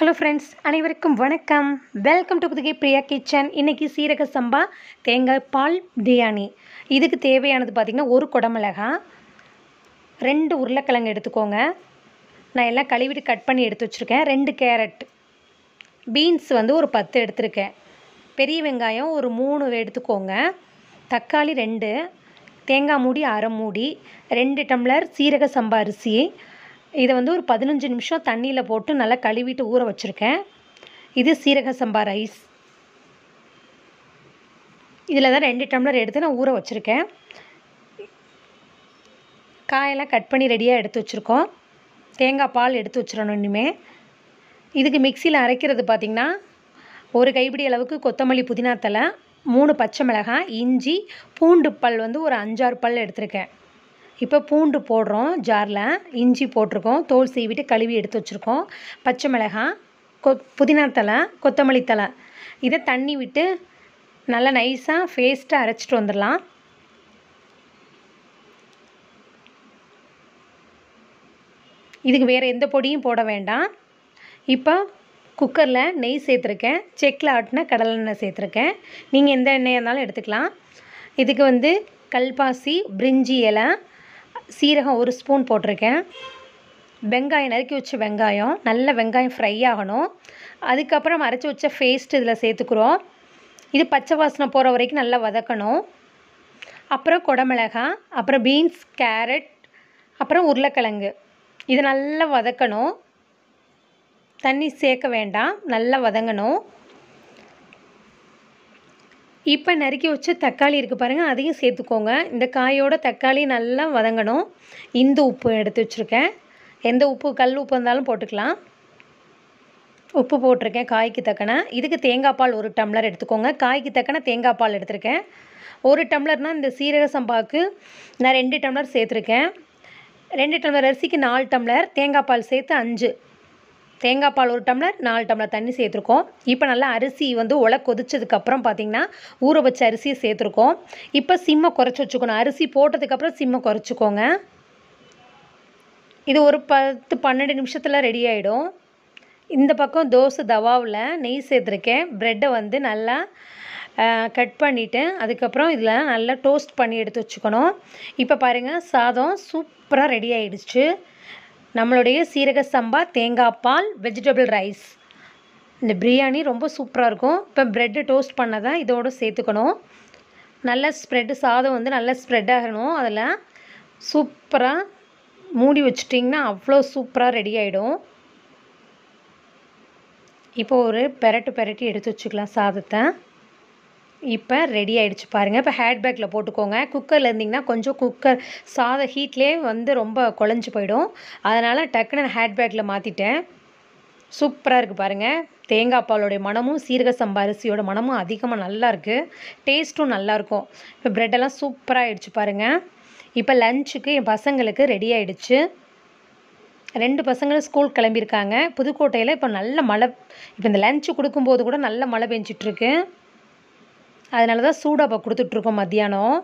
hello friends அனைவருக்கும் வணக்கம் welcome to Pudugai Priya kitchen இன்றைக்கி சீரக சம்பா தேங்காய் பால் பிரியாணி இதுக்கு தேவையானது பார்த்திங்கன்னா ஒரு குடமிளகா ரெண்டு உருளைக்கிழங்கு எடுத்துக்கோங்க நான் எல்லாம் கழுவிட்டு கட் பண்ணி எடுத்து வச்சுருக்கேன் ரெண்டு கேரட் பீன்ஸ் வந்து ஒரு பத்து எடுத்திருக்கேன் பெரிய வெங்காயம் ஒரு மூணு எடுத்துக்கோங்க தக்காளி ரெண்டு தேங்காய் மூடி அரை மூடி ரெண்டு டம்ளர் சீரக சம்பா அரிசி இதை வந்து ஒரு பதினஞ்சு நிமிஷம் தண்ணியில் போட்டு நல்லா கழுவிட்டு ஊற வச்சுருக்கேன் இது சீரக சம்பா ரைஸ் இதில் தான் ரெண்டு டம்ளர் எடுத்து நான் ஊற வச்சுருக்கேன் காயெல்லாம் கட் பண்ணி ரெடியாக எடுத்து வச்சுருக்கோம் தேங்காய் பால் எடுத்து வச்சிடணும் இனிமே இதுக்கு மிக்சியில் அரைக்கிறது பார்த்திங்கன்னா ஒரு கைப்பிடி அளவுக்கு கொத்தமல்லி புதினா தலை மூணு பச்சை மிளகாய் இஞ்சி பூண்டு பல் வந்து ஒரு அஞ்சாறு பல் எடுத்திருக்கேன் இப்போ பூண்டு போடுறோம் ஜாரில் இஞ்சி போட்டிருக்கோம் தோல் சீவிட்டு கழுவி எடுத்து வச்சுருக்கோம் பச்சை மிளகாய் கொ புதினா தலை கொத்தமல்லி தலை இதை தண்ணி விட்டு நல்லா நைஸாக ஃபேஸ்ட்டாக அரைச்சிட்டு வந்துடலாம் இதுக்கு வேறு எந்த பொடியும் போட வேண்டாம் இப்போ குக்கரில் நெய் சேர்த்துருக்கேன் செக்கில் கடலை கடலெண்ணெய் சேர்த்துருக்கேன் நீங்கள் எந்த எண்ணெயாக இருந்தாலும் எடுத்துக்கலாம் இதுக்கு வந்து கல்பாசி பிரிஞ்சி இலை சீரகம் ஒரு ஸ்பூன் போட்டிருக்கேன் வெங்காயம் நறுக்கி வச்ச வெங்காயம் நல்ல வெங்காயம் ஃப்ரை ஆகணும் அதுக்கப்புறம் அரைச்சி வச்ச பேஸ்ட் இதில் சேர்த்துக்குறோம் இது பச்சை வாசனை போகிற வரைக்கும் நல்லா வதக்கணும் அப்புறம் குடமிளகாய் அப்புறம் பீன்ஸ் கேரட் அப்புறம் உருளைக்கிழங்கு இது நல்லா வதக்கணும் தண்ணி சேர்க்க வேண்டாம் நல்லா வதங்கணும் இப்போ நறுக்கி வச்ச தக்காளி இருக்குது பாருங்கள் அதையும் சேர்த்துக்கோங்க இந்த காயோட தக்காளி நல்லா வதங்கணும் இந்து உப்பு எடுத்து வச்சுருக்கேன் எந்த உப்பு கல் உப்பு இருந்தாலும் போட்டுக்கலாம் உப்பு போட்டிருக்கேன் காய்க்கு தக்கன இதுக்கு தேங்காய் பால் ஒரு டம்ளர் எடுத்துக்கோங்க காய்க்கு தக்கன தேங்காய் பால் எடுத்திருக்கேன் ஒரு டம்ளர்னால் இந்த சீரக சம்பாவுக்கு நான் ரெண்டு டம்ளர் சேர்த்துருக்கேன் ரெண்டு டம்ளர் அரிசிக்கு நாலு டம்ளர் தேங்காய் பால் சேர்த்து அஞ்சு தேங்காய் பால் ஒரு டம்ளர் நாலு டம்ளர் தண்ணி சேர்த்துருக்கோம் இப்போ நல்லா அரிசி வந்து உலை கொதிச்சதுக்கப்புறம் பார்த்திங்கன்னா ஊற வச்ச அரிசியை சேர்த்துருக்கோம் இப்போ சிம்மை குறைச்சி வச்சுக்கணும் அரிசி போட்டதுக்கப்புறம் சிம்மை குறைச்சிக்கோங்க இது ஒரு பத்து பன்னெண்டு நிமிஷத்தில் ரெடி ஆகிடும் இந்த பக்கம் தோசை தவாவில் நெய் சேர்த்துருக்கேன் ப்ரெட்டை வந்து நல்லா கட் பண்ணிவிட்டு அதுக்கப்புறம் இதில் நல்லா டோஸ்ட் பண்ணி எடுத்து வச்சுக்கணும் இப்போ பாருங்கள் சாதம் சூப்பராக ரெடி ஆகிடுச்சு நம்மளுடைய சீரக சம்பா தேங்காய் பால் வெஜிடபிள் ரைஸ் இந்த பிரியாணி ரொம்ப சூப்பராக இருக்கும் இப்போ ப்ரெட்டு டோஸ்ட் பண்ணதான் இதோடு சேர்த்துக்கணும் நல்ல ஸ்ப்ரெட்டு சாதம் வந்து நல்லா ஸ்ப்ரெட் ஆகணும் அதில் சூப்பராக மூடி வச்சுட்டிங்கன்னா அவ்வளோ சூப்பராக ரெடி ஆகிடும் இப்போ ஒரு பெரட்டு பெரட்டி எடுத்து வச்சுக்கலாம் சாதத்தை இப்போ ரெடி ஆகிடுச்சு பாருங்கள் இப்போ ஹேட் பேக்கில் போட்டுக்கோங்க குக்கரில் இருந்திங்கன்னா கொஞ்சம் குக்கர் சாத ஹீட்லேயே வந்து ரொம்ப குழஞ்சி போயிடும் அதனால் டக்குன்னு நான் ஹேட் பேக்கில் மாற்றிட்டேன் சூப்பராக இருக்குது பாருங்கள் தேங்காய் பாலோடைய மனமும் சீரக சம்பா அரிசியோட மனமும் அதிகமாக நல்லா இருக்குது டேஸ்ட்டும் நல்லாயிருக்கும் இப்போ ப்ரெட்டெல்லாம் சூப்பராக ஆகிடுச்சு பாருங்கள் இப்போ லஞ்சுக்கு என் பசங்களுக்கு ரெடி ஆகிடுச்சு ரெண்டு பசங்களும் ஸ்கூல் கிளம்பியிருக்காங்க புதுக்கோட்டையில் இப்போ நல்ல மழை இப்போ இந்த லஞ்சு கொடுக்கும்போது கூட நல்ல மழை பெஞ்சிட்ருக்கு அதனால தான் இப்போ கொடுத்துட்ருக்கோம் மத்தியானம்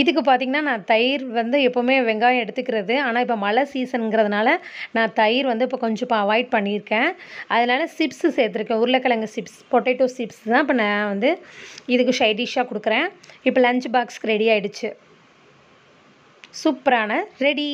இதுக்கு பார்த்திங்கன்னா நான் தயிர் வந்து எப்போவுமே வெங்காயம் எடுத்துக்கிறது ஆனால் இப்போ மழை சீசனுங்கிறதுனால நான் தயிர் வந்து இப்போ கொஞ்சம் இப்போ அவாய்ட் பண்ணியிருக்கேன் அதனால் சிப்ஸு சேர்த்துருக்கேன் உருளைக்கிழங்கு சிப்ஸ் பொட்டேட்டோ சிப்ஸ் தான் இப்போ நான் வந்து இதுக்கு ஷை டிஷ்ஷாக கொடுக்குறேன் இப்போ லஞ்ச் பாக்ஸ்க்கு ரெடி ஆகிடுச்சு சூப்பரான ரெடி